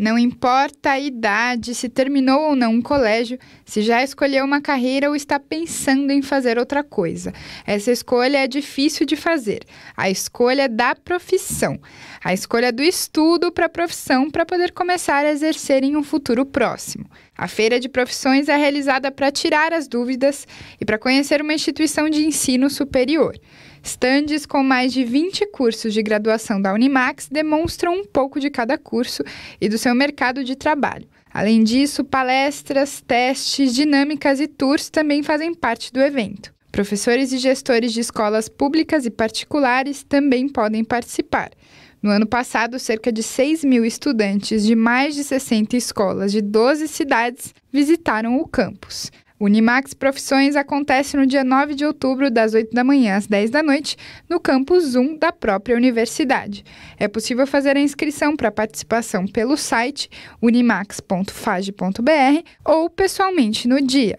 Não importa a idade, se terminou ou não um colégio, se já escolheu uma carreira ou está pensando em fazer outra coisa. Essa escolha é difícil de fazer. A escolha da profissão. A escolha do estudo para a profissão para poder começar a exercer em um futuro próximo. A feira de profissões é realizada para tirar as dúvidas e para conhecer uma instituição de ensino superior. Estandes com mais de 20 cursos de graduação da Unimax demonstram um pouco de cada curso e do seu mercado de trabalho. Além disso, palestras, testes, dinâmicas e tours também fazem parte do evento. Professores e gestores de escolas públicas e particulares também podem participar. No ano passado, cerca de 6 mil estudantes de mais de 60 escolas de 12 cidades visitaram o campus. Unimax Profissões acontece no dia 9 de outubro, das 8 da manhã às 10 da noite, no campus 1 da própria universidade. É possível fazer a inscrição para participação pelo site unimax.fage.br ou pessoalmente no dia.